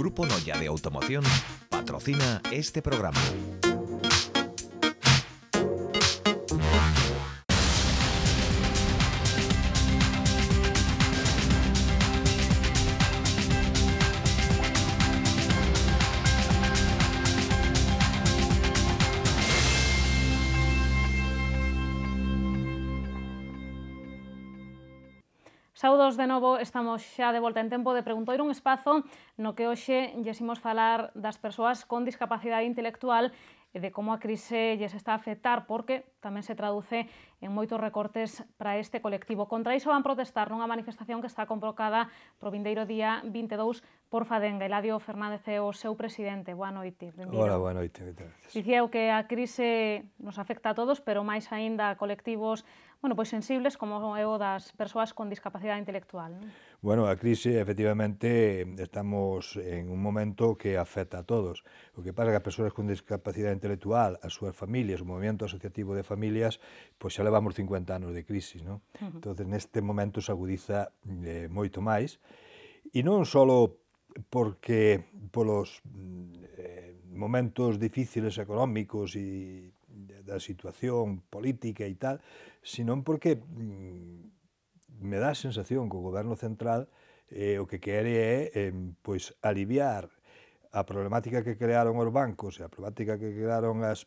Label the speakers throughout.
Speaker 1: Grupo Noya de Automoción patrocina este programa.
Speaker 2: Saudos de novo, estamos xa de volta en tempo de Preguntoir un espazo no que hoxe lles imos falar das persoas con discapacidade intelectual e de como a crise lles está a afectar, porque tamén se traduce en moitos recortes para este colectivo. Contra iso van protestar nunha manifestación que está convocada pro vindeiro día 22 por Fadenga. Eladio Fernández é o seu presidente. Boa noite. Benvido. Hola, boa noite. Dicía que a crise nos afecta a todos, pero máis aínda a colectivos bueno, pois sensibles como é o das persoas con discapacidade intelectual. Non?
Speaker 1: Bueno, a crise, efectivamente, estamos en un momento que afecta a todos. O que pasa é que as persoas con discapacidade intelectual, as súas familias, o movimento asociativo de familias, pois xa levamos 50 anos de crisis, non? Uh -huh. Entón, neste momento se agudiza eh, moito máis, e non só porque polos mm, eh, momentos difíciles económicos e da situación política e tal, senón porque mm, me dá a sensación que o goberno central eh, o que quere é eh, pois aliviar a problemática que crearon os bancos e a problemática que crearon as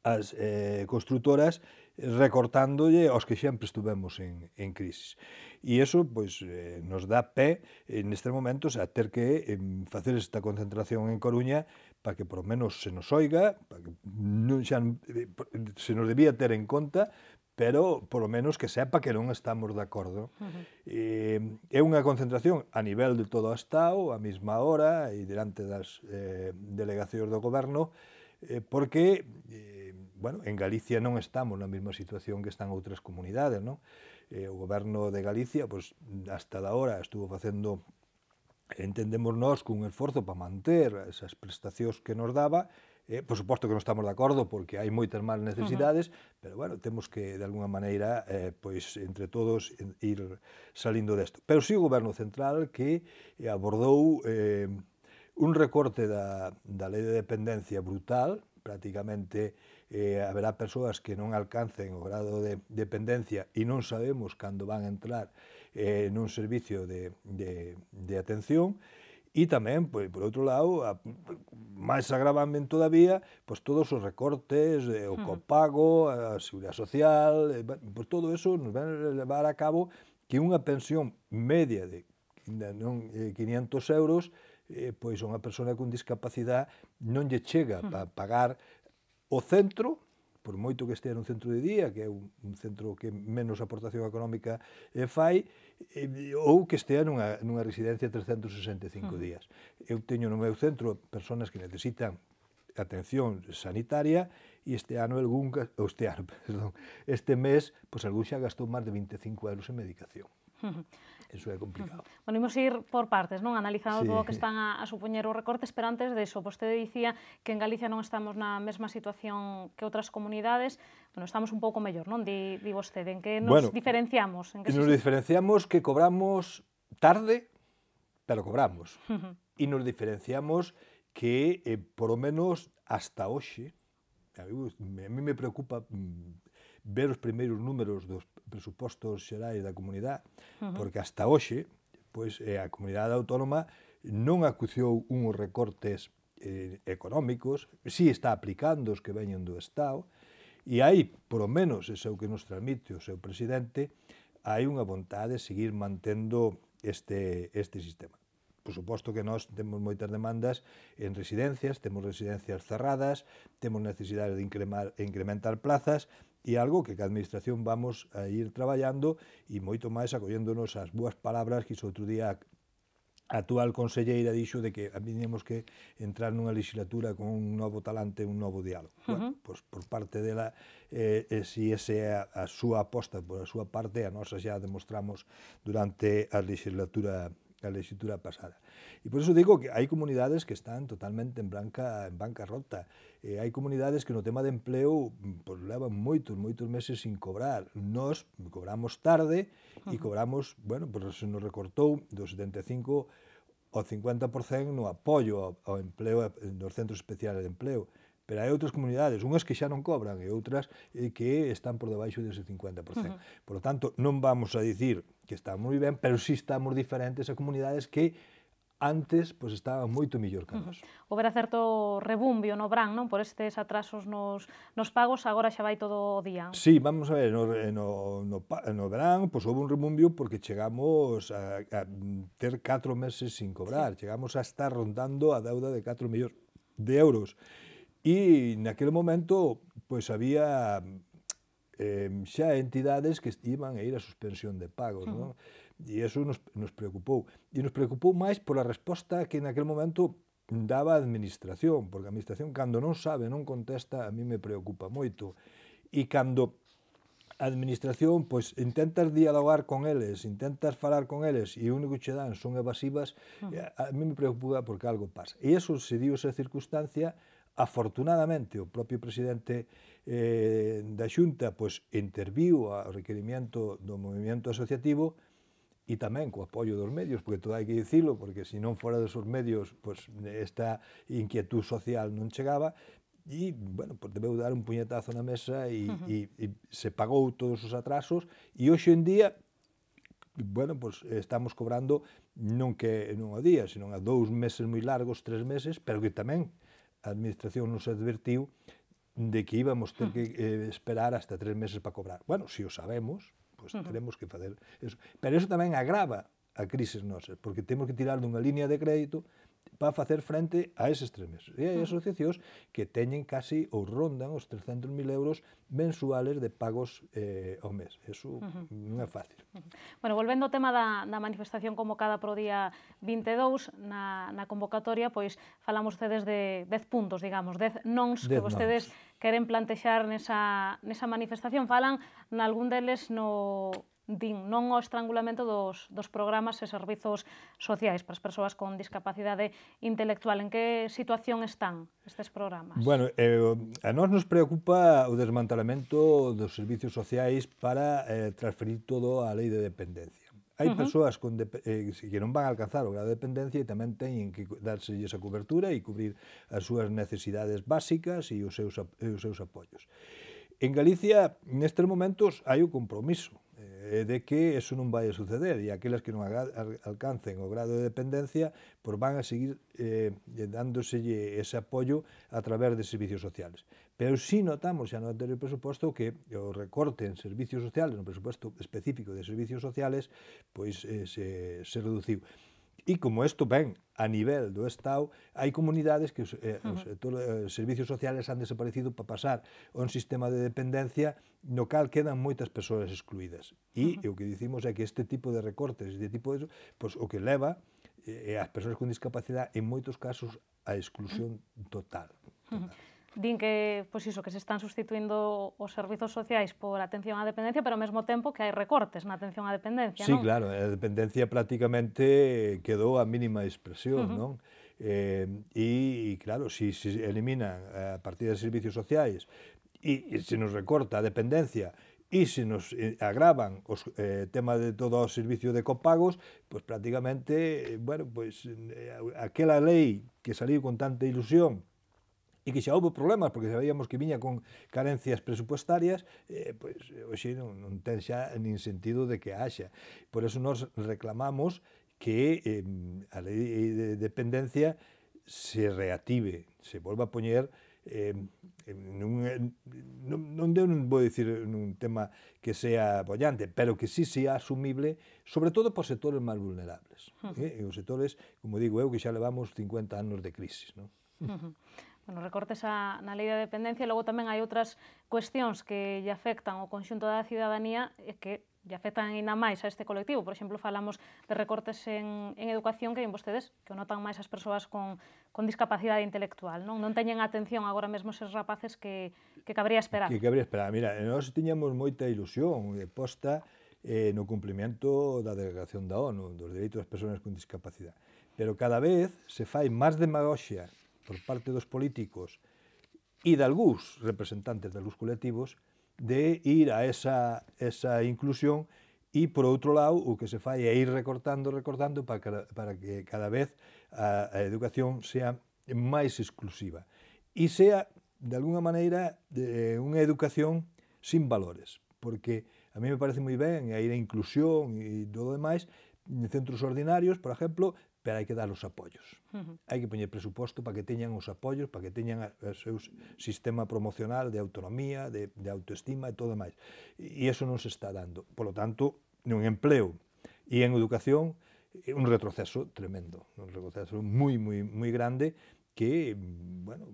Speaker 1: as eh, constructoras recortándolle aos que sempre estuvemos en, en crisis. E iso pois, eh, nos dá pé eh, nestes momentos a ter que eh, facer esta concentración en Coruña para que por menos se nos oiga, para que non xa, eh, se nos debía ter en conta, pero por menos que sepa que non estamos de acordo. Uh -huh. eh, é unha concentración a nivel de todo o Estado, a mesma hora, e delante das eh, delegacións do goberno, eh, porque eh, bueno, en Galicia non estamos na mesma situación que están outras comunidades, non? Eh, o goberno de Galicia, pois, hasta da hora estuvo facendo entendemos nós cun esforzo para manter esas prestacións que nos daba, eh, por suposto que non estamos de acordo porque hai moitas máis necesidades, uh -huh. pero bueno, temos que de alguna maneira eh, pois entre todos ir salindo desto. Pero si sí, o goberno central que eh, abordou eh, un recorte da, da lei de dependencia brutal, prácticamente eh, haberá persoas que non alcancen o grado de dependencia e non sabemos cando van a entrar eh, nun servicio de, de, de atención, E tamén, pois, por outro lado, a, máis agravamen todavía, pois todos os recortes, eh, o copago, a seguridade social, eh, pois todo eso nos van a levar a cabo que unha pensión media de non, eh, 500 euros, eh, pois unha persona con discapacidade non lle chega para pagar O centro, por moito que estea nun centro de día, que é un, centro que menos aportación económica eh, fai, eh, ou que estea nunha, nunha residencia 365 -huh. días. Eu teño no meu centro personas que necesitan atención sanitaria e este ano algún, este ano, perdón, este mes, pois pues, algún xa gastou máis de 25 euros en medicación. eso é complicado.
Speaker 2: Bueno, imos ir por partes, non? Analizando sí. todo o que están a, a supoñer os recortes, pero antes de eso, vostede dicía que en Galicia non estamos na mesma situación que outras comunidades, bueno, estamos un pouco mellor, non? Di, di vostede, en que nos bueno, diferenciamos? En que nos
Speaker 1: diferenciamos que cobramos tarde, pero cobramos. Uh -huh. E nos diferenciamos que, eh, por lo menos, hasta hoxe, a mí, a mí me preocupa mm, ver os primeiros números dos presupostos xerais da comunidade, uh -huh. porque hasta hoxe pois, eh, a comunidade autónoma non acuciou uns recortes eh, económicos, si está aplicando os que veñen do Estado, e aí, por menos, ese é o que nos transmite o seu presidente, hai unha vontade de seguir mantendo este, este sistema. Por suposto que nós temos moitas demandas en residencias, temos residencias cerradas, temos necesidade de incrementar, incrementar plazas, e algo que a administración vamos a ir traballando e moito máis acolléndonos as boas palabras que iso outro día a actual conselleira dixo de que teníamos que entrar nunha legislatura con un novo talante, un novo diálogo. Uh -huh. bueno, pois por parte dela, eh, eh, si ese é a, a súa aposta, por a súa parte, a nosa xa demostramos durante a legislatura la legislatura pasada. Y por eso digo que hay comunidades que están totalmente en, blanca, en bancarrota. Eh, hai comunidades que no tema de empleo mm, pues, levan moitos, moitos meses sin cobrar. Nós cobramos tarde e uh -huh. cobramos, bueno, pues, se nos recortou do 75 ao 50% no apoio ao, ao empleo nos eh, centros especiales de empleo pero hai outras comunidades, unhas que xa non cobran e outras eh, que están por debaixo dese 50%. Uh -huh. Por lo tanto, non vamos a dicir que está moi ben, pero si sí estamos diferentes a comunidades que antes pois pues, estaba moito mellor que nós.
Speaker 2: Uh -huh. certo rebumbio no Bran, non? Por estes atrasos nos, nos pagos, agora xa vai todo o día.
Speaker 1: Sí, vamos a ver, no, no, no, no Bran pois, pues, houve un rebumbio porque chegamos a, a ter 4 meses sin cobrar, sí. chegamos a estar rondando a deuda de 4 millóns de euros. E naquele momento, pois había eh, xa entidades que iban a ir a suspensión de pagos, uh -huh. non? E eso nos, nos preocupou. E nos preocupou máis pola resposta que naquele momento daba a administración, porque a administración cando non sabe, non contesta, a mí me preocupa moito. E cando a administración, pois intentas dialogar con eles, intentas falar con eles e o único que che dan son evasivas, uh -huh. a, a mí me preocupa porque algo pasa. E eso se dio esa circunstancia Afortunadamente, o propio presidente eh, da Xunta pois, interviu ao requerimiento do movimento asociativo e tamén co apoio dos medios, porque todo hai que dicilo, porque se non fora dos medios pois, esta inquietud social non chegaba, e, bueno, pois debeu dar un puñetazo na mesa e, uh -huh. e, e se pagou todos os atrasos, e hoxe en día, bueno, pois estamos cobrando non que non a día, senón a dous meses moi largos, tres meses, pero que tamén a administración nos advertiu de que íbamos ter que eh, esperar hasta tres meses para cobrar. Bueno, se si o sabemos, pues teremos que facer eso. Pero eso tamén agrava a crisis nosa, porque temos que tirar dunha línea de crédito para facer frente a eses tres meses. E hai asociacións que teñen casi ou rondan os 300.000 euros mensuales de pagos eh, ao mes. Eso uh -huh. non é fácil. Uh -huh.
Speaker 2: Bueno, volvendo ao tema da, da manifestación convocada pro día 22, na, na convocatoria, pois falamos cedes de 10 puntos, digamos, 10 nons que vostedes nons. queren plantexar nesa, nesa manifestación. Falan nalgún deles no din non ao estrangulamento dos, dos programas e servizos sociais para as persoas con discapacidade intelectual. En que situación están estes programas?
Speaker 1: Bueno, eh, a nós nos preocupa o desmantelamento dos servizos sociais para eh, transferir todo á lei de dependencia. Hai uh -huh. persoas con eh, que non van a alcanzar o grado de dependencia e tamén teñen que darse esa cobertura e cubrir as súas necesidades básicas e os seus, e os seus apoios. En Galicia, nestes momentos, hai o compromiso eh, de que eso non vai a suceder e aquelas que non alcancen o grado de dependencia pois van a seguir eh, dándoselle ese apoio a través de servicios sociales. Pero si sí notamos xa no anterior presuposto que o recorte en servicios sociales, no presuposto específico de servicios sociales, pois eh, se, se reduciu. E como isto ven a nivel do Estado, hai comunidades que os, eh, os, uh -huh. os servicios sociales han desaparecido para pasar a un sistema de dependencia no cal quedan moitas persoas excluídas. E uh -huh. o que dicimos é que este tipo de recortes, este tipo de eso, pois, o que leva eh, eh, as persoas con discapacidade en moitos casos a exclusión total. total.
Speaker 2: Uh -huh din que, pois iso, que se están sustituindo os servizos sociais por atención á dependencia, pero ao mesmo tempo que hai recortes na atención á dependencia, sí, non? Sí,
Speaker 1: claro, a dependencia prácticamente quedou a mínima expresión, uh -huh. non? Eh, e, claro, se si, si eliminan eh, a partir de servizos sociais e, e se nos recorta a dependencia e se nos eh, agravan os eh, tema de todo o servicio de copagos, pois prácticamente, eh, bueno, pois aquela lei que saliu con tanta ilusión e que xa houve problemas, porque sabíamos que viña con carencias presupuestarias, eh, pois, eh, hoxe non, non ten xa nin sentido de que haxa. Por eso nos reclamamos que eh, a lei de dependencia se reative, se volva a poñer eh, nun, non, non, non vou dicir nun tema que sea bollante, pero que sí sea asumible, sobre todo por sectores máis vulnerables. Uh -huh. eh? E os sectores, como digo eu, que xa levamos 50 anos de crisis. Non?
Speaker 2: Uh -huh. Bueno, recortes a, na lei da dependencia, logo tamén hai outras cuestións que lle afectan ao conxunto da cidadanía e que lle afectan ainda máis a este colectivo. Por exemplo, falamos de recortes en, en educación que hai vostedes que o notan máis as persoas con, con discapacidade intelectual. Non, non teñen atención agora mesmo ses rapaces que, que cabría esperar. Que
Speaker 1: cabría esperar. Mira, nós tiñamos moita ilusión e posta eh, no cumplimento da Delegación da ONU dos Dereitos das Persoas con Discapacidade. Pero cada vez se fai máis demagoxia por parte dos políticos e de algúns representantes de algúns colectivos de ir a esa, esa inclusión e, por outro lado, o que se fai é ir recortando, recortando para que, para que cada vez a, a educación sea máis exclusiva e sea, de alguna maneira, de, unha educación sin valores, porque a mí me parece moi ben a ir a inclusión e todo demais, en centros ordinarios, por exemplo, pero hai que dar os apoios. Hai que poñer presuposto para que teñan os apoios, para que teñan o seu sistema promocional de autonomía, de, de autoestima e todo máis. E iso non se está dando. Por lo tanto, nun empleo e en educación, un retroceso tremendo, un retroceso moi, moi, moi grande que, bueno,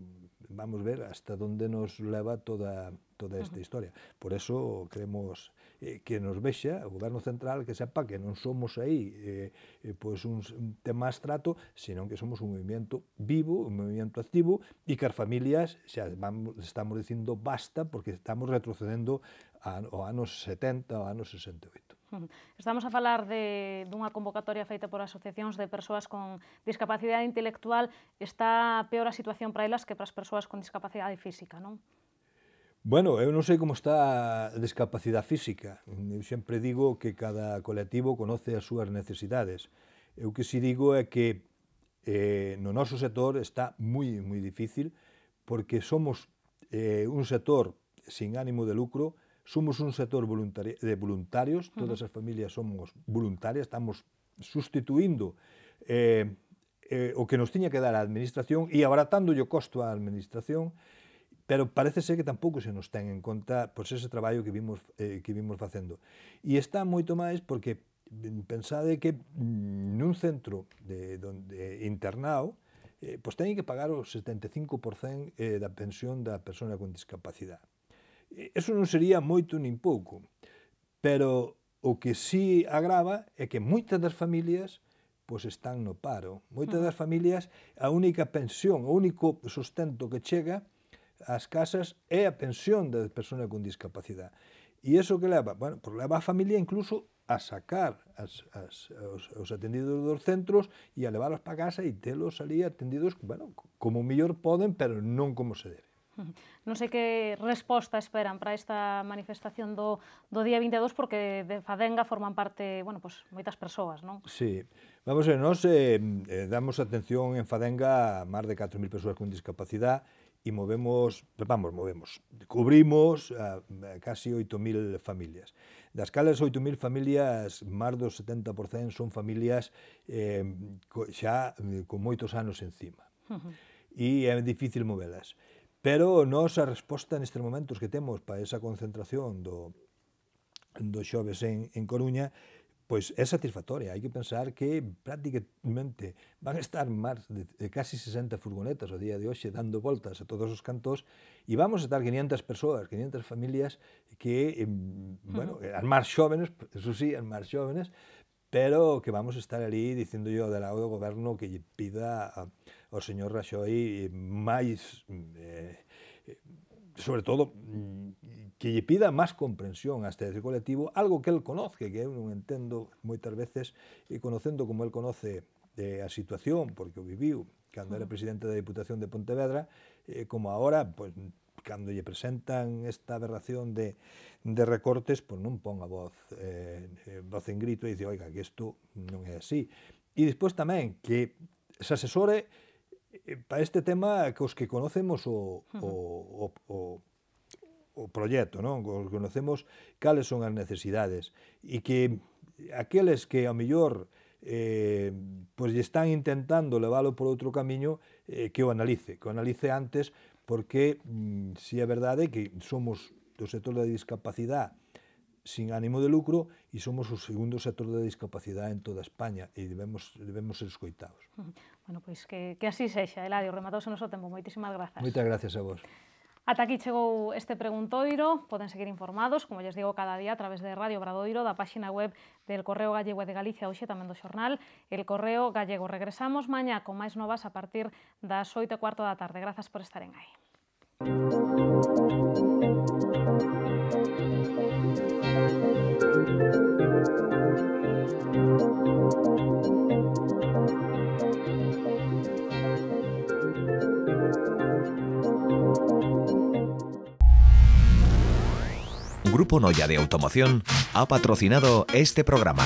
Speaker 1: vamos ver hasta onde nos leva toda, toda esta historia. Por eso creemos eh, que nos vexa o goberno central que sepa que non somos aí eh, eh, pois un, tema estrato, senón que somos un movimento vivo, un movimento activo e que as familias xa vamos, estamos dicindo basta porque estamos retrocedendo a, ao anos 70, ao anos 68.
Speaker 2: Estamos a falar de, dunha convocatoria feita por asociacións de persoas con discapacidade intelectual. Está peor a situación para elas que para as persoas con discapacidade física, non?
Speaker 1: Bueno, eu non sei como está a discapacidade física. Eu sempre digo que cada colectivo conoce as súas necesidades. Eu que si digo é que eh, no noso sector está moi, moi difícil porque somos eh, un sector sin ánimo de lucro, somos un sector voluntari de voluntarios, todas as familias somos voluntarias, estamos sustituindo eh, eh, o que nos tiña que dar a administración e abaratándolle o costo á administración, pero parece ser que tampouco se nos ten en conta pois ese traballo que vimos eh, que vimos facendo. E está moito máis porque mm, pensade que mm, nun centro de donde internado eh, pois teñen que pagar o 75% eh, da pensión da persona con discapacidade. Eh, eso non sería moito nin pouco, pero o que sí agrava é que moitas das familias pois están no paro. Moitas das familias a única pensión, o único sustento que chega as casas e a pensión da persona con discapacidade. E iso que leva? Bueno, pues leva a familia incluso a sacar as, as, os, os atendidos dos centros e a levarlos para casa e telos ali atendidos, bueno, como mellor poden, pero non como se debe.
Speaker 2: Non sei que resposta esperan para esta manifestación do, do día 22, porque de Fadenga forman parte, bueno, pues, moitas persoas, non?
Speaker 1: Sí. Vamos, ver, nós eh, eh damos atención en Fadenga a máis de 4.000 persoas con discapacidade e movemos, vamos, movemos, cubrimos a, a casi 8.000 familias. Das cales 8.000 familias, máis do 70% son familias eh, co, xa con moitos anos encima. Uh -huh. E é difícil movelas. Pero nos a resposta nestes momentos que temos para esa concentración do, do xoves en, en Coruña Pois é satisfactoria. Hai que pensar que prácticamente van estar máis de, de casi 60 furgonetas o día de hoxe dando voltas a todos os cantos e vamos a estar 500 persoas, 500 familias que, eh, bueno, uh -huh. as máis xóvenes, eso sí, as máis xóvenes, pero que vamos a estar ali dicindo yo del lado do goberno que lle pida ao señor Raxoi máis eh, eh, sobre todo mm, que lle pida máis comprensión a este colectivo, algo que el conoce, que eu non entendo moitas veces, e conocendo como el conoce eh, a situación, porque o viviu cando era presidente da Diputación de Pontevedra, eh, como agora, pues, pois, cando lle presentan esta aberración de, de recortes, pues pois non pon a voz, eh, eh, voz en grito e dice, oiga, que isto non é así. E despois tamén que se asesore eh, para este tema que os que conocemos o, o, o, o o proxecto, non? conocemos cales son as necesidades e que aqueles que ao mellor eh, pois lle están intentando leválo por outro camiño eh, que o analice, que o analice antes porque mm, si é verdade que somos do sector da discapacidade sin ánimo de lucro e somos o segundo sector da discapacidade en toda España e debemos, debemos ser escoitados.
Speaker 2: Bueno, pois que, que así sexa, Eladio, rematouse o noso tempo. Moitísimas grazas. Moitas gracias a vos. Ata aquí chegou este preguntoiro, poden seguir informados, como lles digo, cada día a través de Radio Bradoiro, da páxina web del Correo Gallego de Galicia, hoxe tamén do xornal, el Correo Gallego. Regresamos mañá con máis novas a partir das 8 e cuarto da tarde. Grazas por estaren aí.
Speaker 1: Grupo Noya de Automoción ha patrocinado este programa.